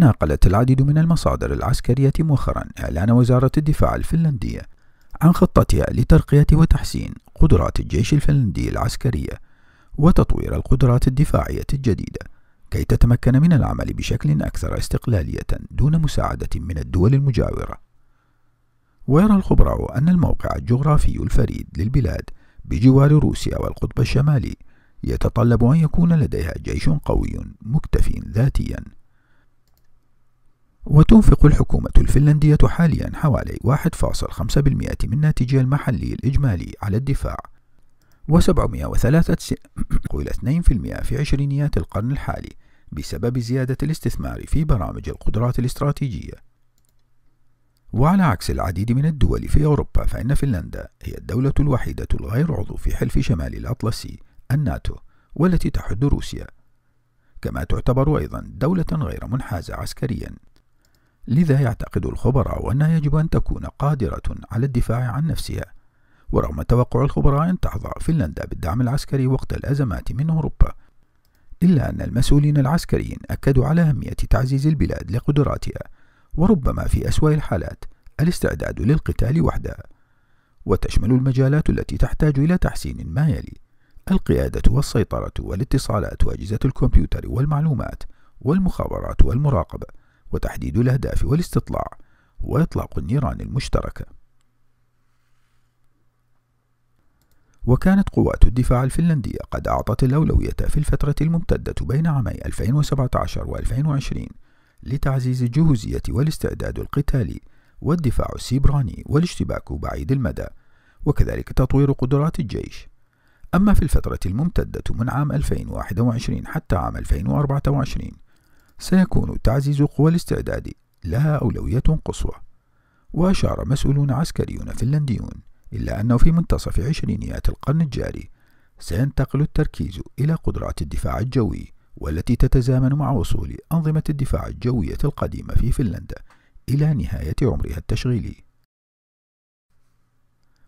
تناقلت العديد من المصادر العسكرية مؤخرا إعلان وزارة الدفاع الفنلندية عن خطتها لترقية وتحسين قدرات الجيش الفنلندي العسكرية وتطوير القدرات الدفاعية الجديدة كي تتمكن من العمل بشكل أكثر استقلالية دون مساعدة من الدول المجاورة. ويرى الخبراء أن الموقع الجغرافي الفريد للبلاد بجوار روسيا والقطب الشمالي يتطلب أن يكون لديها جيش قوي مكتف ذاتيًا وتنفق الحكومة الفنلندية حاليا حوالي 1.5% من ناتجها المحلي الإجمالي على الدفاع و703 إلى 2% في عشرينيات القرن الحالي بسبب زيادة الاستثمار في برامج القدرات الاستراتيجية وعلى عكس العديد من الدول في أوروبا فإن فنلندا هي الدولة الوحيدة الغير عضو في حلف شمال الأطلسي الناتو والتي تحد روسيا كما تعتبر أيضا دولة غير منحازة عسكريا لذا يعتقد الخبراء أنها يجب أن تكون قادرة على الدفاع عن نفسها ورغم توقع الخبراء أن تحظى فنلندا بالدعم العسكري وقت الأزمات من أوروبا إلا أن المسؤولين العسكريين أكدوا على أهمية تعزيز البلاد لقدراتها وربما في أسوأ الحالات الاستعداد للقتال وحدها وتشمل المجالات التي تحتاج إلى تحسين ما يلي القيادة والسيطرة والاتصالات وأجهزة الكمبيوتر والمعلومات والمخابرات والمراقبة وتحديد الأهداف والاستطلاع وإطلاق النيران المشتركة وكانت قوات الدفاع الفنلندية قد أعطت الأولوية في الفترة الممتدة بين عامي 2017 و 2020 لتعزيز الجهوزية والاستعداد القتالي والدفاع السيبراني والاشتباك بعيد المدى وكذلك تطوير قدرات الجيش أما في الفترة الممتدة من عام 2021 حتى عام 2024 سيكون تعزيز قوى الاستعداد لها أولوية قصوى وأشار مسؤولون عسكريون فنلنديون إلا أنه في منتصف عشرينيات القرن الجاري سينتقل التركيز إلى قدرات الدفاع الجوي والتي تتزامن مع وصول أنظمة الدفاع الجوية القديمة في فنلندا إلى نهاية عمرها التشغيلي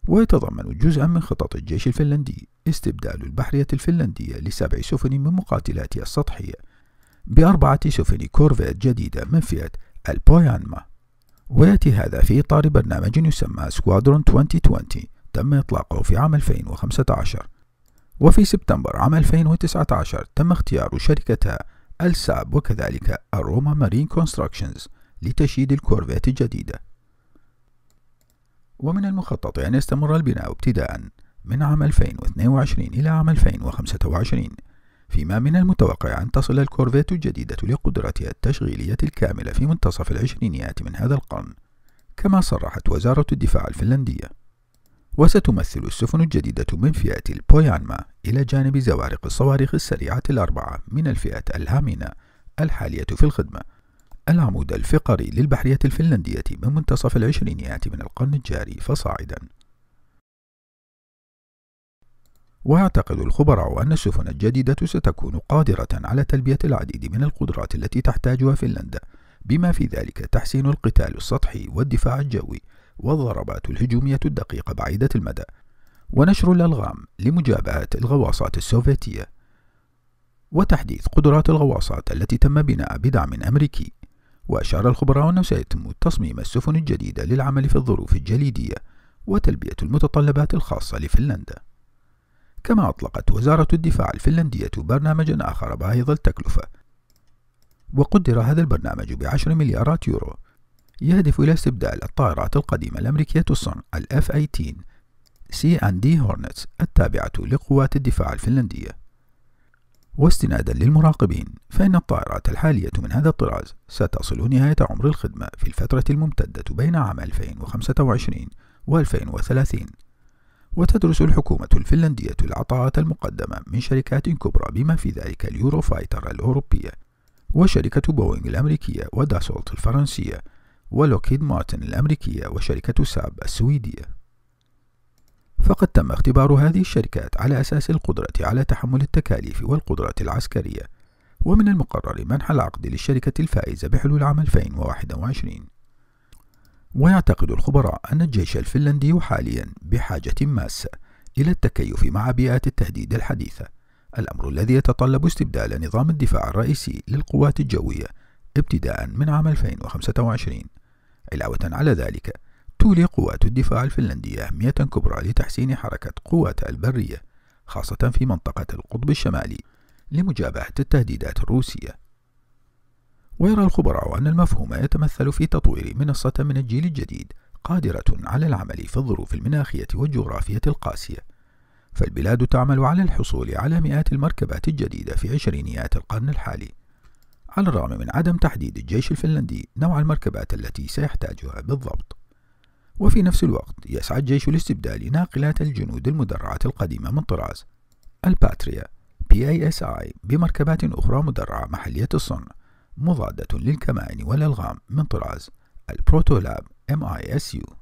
ويتضمن جزءا من خطط الجيش الفنلندي استبدال البحرية الفنلندية لسبع سفن من مقاتلاتها السطحية بأربعة سفن كورفيت جديدة من فئة البويانما ويأتي هذا في إطار برنامج يسمى سكوادرون 2020 تم إطلاقه في عام 2015 وفي سبتمبر عام 2019 تم اختيار شركتا الساب وكذلك الروما مارين كونستراكشنز لتشييد الكورفيت الجديدة ومن المخطط أن يستمر البناء ابتداء من عام 2022 إلى عام 2025 فيما من المتوقع أن تصل الكورفيت الجديدة لقدرتها التشغيلية الكاملة في منتصف العشرينيات من هذا القرن كما صرحت وزارة الدفاع الفنلندية وستمثل السفن الجديدة من فئة البويانما إلى جانب زوارق الصواريخ السريعة الأربعة من الفئة الهامينا الحالية في الخدمة العمود الفقري للبحرية الفنلندية من منتصف العشرينيات من القرن الجاري فصاعدا ويعتقد الخبراء أن السفن الجديدة ستكون قادرة على تلبية العديد من القدرات التي تحتاجها فنلندا بما في ذلك تحسين القتال السطحي والدفاع الجوي والضربات الهجومية الدقيقة بعيدة المدى ونشر الألغام لمجابهة الغواصات السوفيتية وتحديث قدرات الغواصات التي تم بناء بدعم أمريكي وأشار الخبراء أنه سيتم تصميم السفن الجديدة للعمل في الظروف الجليدية وتلبية المتطلبات الخاصة لفنلندا كما أطلقت وزارة الدفاع الفنلندية برنامجا آخر باهظ التكلفة وقدر هذا البرنامج بعشر مليارات يورو يهدف إلى استبدال الطائرات القديمة الأمريكية الصنع الـ F-18 سي أن دي هورنتس التابعة لقوات الدفاع الفنلندية واستنادا للمراقبين فإن الطائرات الحالية من هذا الطراز ستصل نهاية عمر الخدمة في الفترة الممتدة بين عام 2025 و 2030 وتدرس الحكومة الفنلندية العطاءات المقدمة من شركات كبرى بما في ذلك اليورو فايتر الأوروبية وشركة بوينغ الأمريكية وداسولت الفرنسية ولوكيد مارتن الأمريكية وشركة ساب السويدية فقد تم اختبار هذه الشركات على أساس القدرة على تحمل التكاليف والقدرة العسكرية ومن المقرر منح العقد للشركة الفائزة بحلول عام 2021 ويعتقد الخبراء أن الجيش الفنلندي حاليا بحاجة ماسة إلى التكيف مع بيئات التهديد الحديثة الأمر الذي يتطلب استبدال نظام الدفاع الرئيسي للقوات الجوية ابتداء من عام 2025 علاوة على ذلك تولي قوات الدفاع الفنلندية أهمية كبرى لتحسين حركة قواتها البرية خاصة في منطقة القطب الشمالي لمجابهة التهديدات الروسية ويرى الخبراء أن المفهوم يتمثل في تطوير منصة من الجيل الجديد قادرة على العمل في الظروف المناخية والجغرافية القاسية فالبلاد تعمل على الحصول على مئات المركبات الجديدة في عشرينيات القرن الحالي على الرغم من عدم تحديد الجيش الفنلندي نوع المركبات التي سيحتاجها بالضبط وفي نفس الوقت يسعى الجيش لاستبدال ناقلات الجنود المدرعة القديمة من طراز الباتريا PASI بمركبات أخرى مدرعة محلية الصنع مضادة للكمائن والألغام من طراز البروتولاب MISU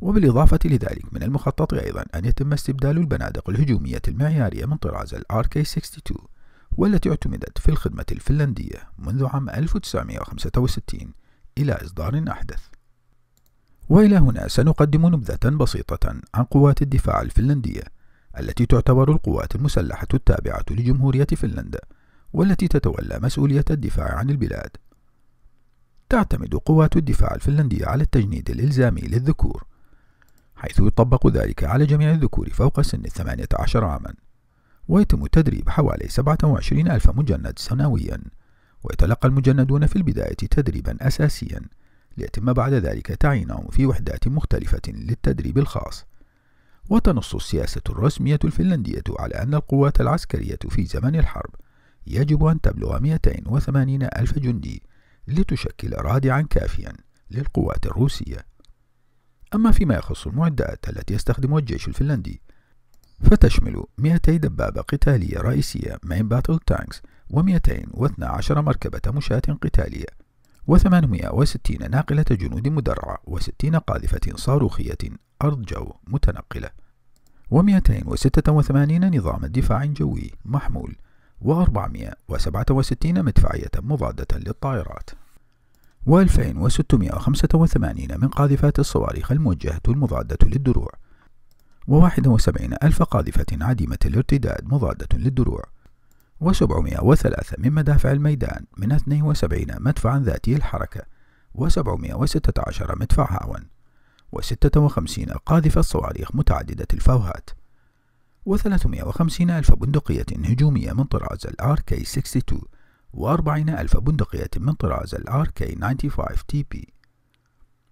وبالإضافة لذلك من المخطط أيضا أن يتم استبدال البنادق الهجومية المعيارية من طراز ال RK62 والتي اعتمدت في الخدمة الفنلندية منذ عام 1965 إلى إصدار أحدث وإلى هنا سنقدم نبذة بسيطة عن قوات الدفاع الفنلندية التي تعتبر القوات المسلحة التابعة لجمهورية فنلندا والتي تتولى مسؤولية الدفاع عن البلاد. تعتمد قوات الدفاع الفنلندية على التجنيد الإلزامي للذكور، حيث يطبق ذلك على جميع الذكور فوق سن الثمانية عشر عامًا، ويتم تدريب حوالي سبعة وعشرين ألف مجند سنويًا، ويتلقى المجندون في البداية تدريبًا أساسيًا، ليتم بعد ذلك تعيينهم في وحدات مختلفة للتدريب الخاص. وتنص السياسة الرسمية الفنلندية على أن القوات العسكرية في زمن الحرب يجب أن تبلغ 280 ألف جندي لتشكل رادعا كافيا للقوات الروسية أما فيما يخص المعدات التي يستخدمها الجيش الفنلندي فتشمل 200 دبابة قتالية رئيسية مين باتل تانكس و212 مركبة مشاة قتالية و860 ناقلة جنود مدرعة و60 قاذفة صاروخية أرض جو متنقلة و286 نظام دفاع جوي محمول و467 مدفعية مضادة للطائرات و2685 من قاذفات الصواريخ الموجهة المضادة للدروع و71 ألف قاذفة عديمة الارتداد مضادة للدروع و703 من مدافع الميدان من 72 مدفعا ذاتي الحركة و716 مدفع هاون و56 قاذفة صواريخ متعددة الفوهات و350 ألف بندقية هجومية من طراز الـ RK-62 و40 ألف بندقية من طراز الـ RK-95TP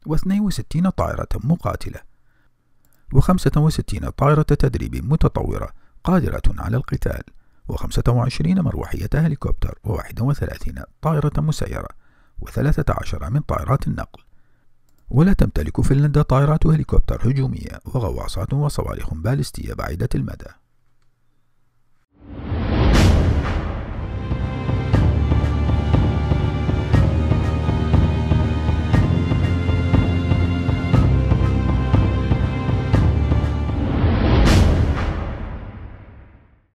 و62 طائرة مقاتلة و65 طائرة تدريب متطورة قادرة على القتال و25 مروحية هليكوبتر و31 طائرة مسيرة و13 من طائرات النقل ولا تمتلك فنلندا طائرات هليكوبتر هجومية وغواصات وصواريخ باليستية بعيدة المدى